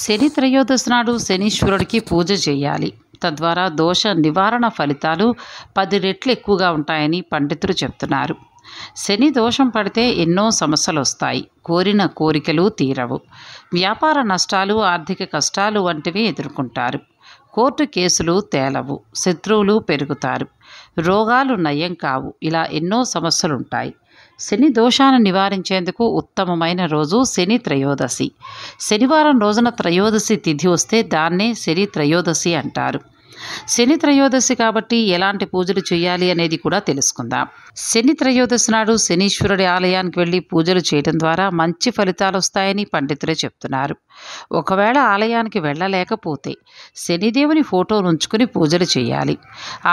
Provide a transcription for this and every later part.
శని త్రయోదశి నాడు శనీశ్వరుడికి పూజ చేయాలి తద్వారా దోష నివారణ ఫలితాలు పది రెట్లు ఎక్కువగా ఉంటాయని పండితులు చెప్తున్నారు శని దోషం పడితే ఎన్నో సమస్యలు వస్తాయి కోరిన కోరికలు తీరవు వ్యాపార నష్టాలు ఆర్థిక కష్టాలు వంటివి ఎదుర్కొంటారు కోర్టు కేసులు తేలవు శత్రువులు పెరుగుతారు రోగాలు నయం కావు ఇలా ఎన్నో సమస్యలుంటాయి శని దోషాన్ని నివారించేందుకు ఉత్తమమైన రోజు శని త్రయోదశి శనివారం రోజున త్రయోదశి తిథి వస్తే దాన్నే శని త్రయోదశి అంటారు శని త్రయోదశి కాబట్టి ఎలాంటి పూజలు చేయాలి అనేది కూడా తెలుసుకుందాం శని త్రయోదశి నాడు శనీశ్వరుడి ఆలయానికి వెళ్ళి పూజలు చేయడం ద్వారా మంచి ఫలితాలు వస్తాయని పండితులే చెప్తున్నారు ఒకవేళ ఆలయానికి వెళ్ళలేకపోతే శనిదేవుని ఫోటో ఉంచుకుని పూజలు చేయాలి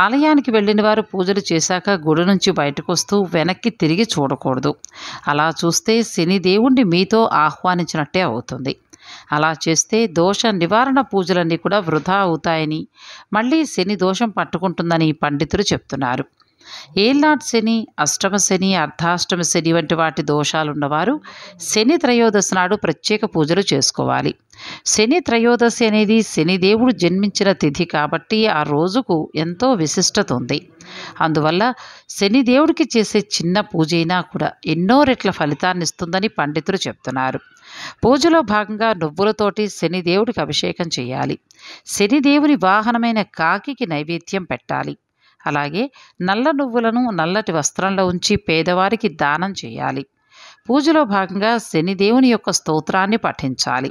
ఆలయానికి వెళ్ళిన వారు పూజలు చేశాక గుడి నుంచి బయటకు వస్తూ వెనక్కి తిరిగి చూడకూడదు అలా చూస్తే శనిదేవుణ్ణి మీతో ఆహ్వానించినట్టే అవుతుంది అలా చేస్తే దోష నివారణ పూజలన్నీ కూడా వృధా అవుతాయని మళ్ళీ శని దోషం పట్టుకుంటుందని పండితులు చెప్తున్నారు ఏల్నాట్ శని అష్టమ శని అర్ధాష్టమ శని వంటి వాటి దోషాలున్నవారు శని త్రయోదశి నాడు ప్రత్యేక పూజలు చేసుకోవాలి శని త్రయోదశి అనేది శనిదేవుడు జన్మించిన తిథి కాబట్టి ఆ రోజుకు ఎంతో విశిష్టత ఉంది అందువల్ల శనిదేవుడికి చేసే చిన్న పూజ అయినా కూడా ఎన్నో రెట్ల ఫలితాన్ని ఇస్తుందని పండితులు చెప్తున్నారు పూజలో భాగంగా నువ్వులతోటి శనిదేవుడికి అభిషేకం చేయాలి శనిదేవుని వాహనమైన కాకికి నైవేద్యం పెట్టాలి అలాగే నల్ల నువ్వులను నల్లటి వస్త్రంలో ఉంచి పేదవారికి దానం చేయాలి పూజలో భాగంగా శనిదేవుని యొక్క స్తోత్రాన్ని పఠించాలి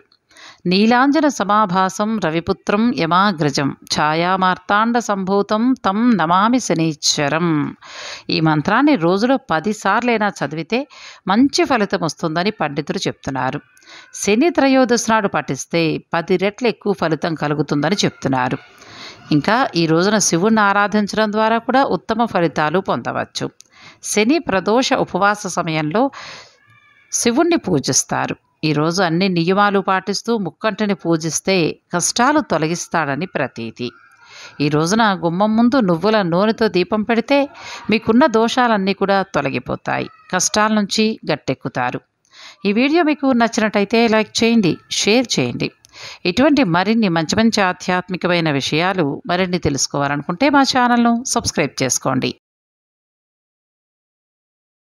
నీలాంజన సమాభాసం రవిపుత్రం యమాగ్రజం ఛాయామార్తాండ సంభూతం తం నమామి శనీశ్వరం ఈ మంత్రాన్ని రోజులో పదిసార్లైనా చదివితే మంచి ఫలితం వస్తుందని పండితులు చెప్తున్నారు శని త్రయోదశ నాడు పఠిస్తే పది రెట్లు ఎక్కువ ఫలితం కలుగుతుందని చెప్తున్నారు ఇంకా ఈ రోజున శివుణ్ణి ఆరాధించడం ద్వారా కూడా ఉత్తమ ఫలితాలు పొందవచ్చు శని ప్రదోష ఉపవాస సమయంలో శివుణ్ణి పూజిస్తారు ఈరోజు అన్ని నియమాలు పాటిస్తూ ముక్కంటిని పూజిస్తే కష్టాలు తొలగిస్తాడని ప్రతీతి ఈ రోజున గుమ్మం ముందు నువ్వుల నూనెతో దీపం పెడితే మీకున్న దోషాలన్నీ కూడా తొలగిపోతాయి కష్టాల నుంచి గట్టెక్కుతారు ఈ వీడియో మీకు నచ్చినట్టయితే లైక్ చేయండి షేర్ చేయండి ఇటువంటి మరిన్ని మంచి మంచి ఆధ్యాత్మికమైన విషయాలు మరిన్ని తెలుసుకోవాలనుకుంటే మా ఛానల్ను సబ్స్క్రైబ్ చేసుకోండి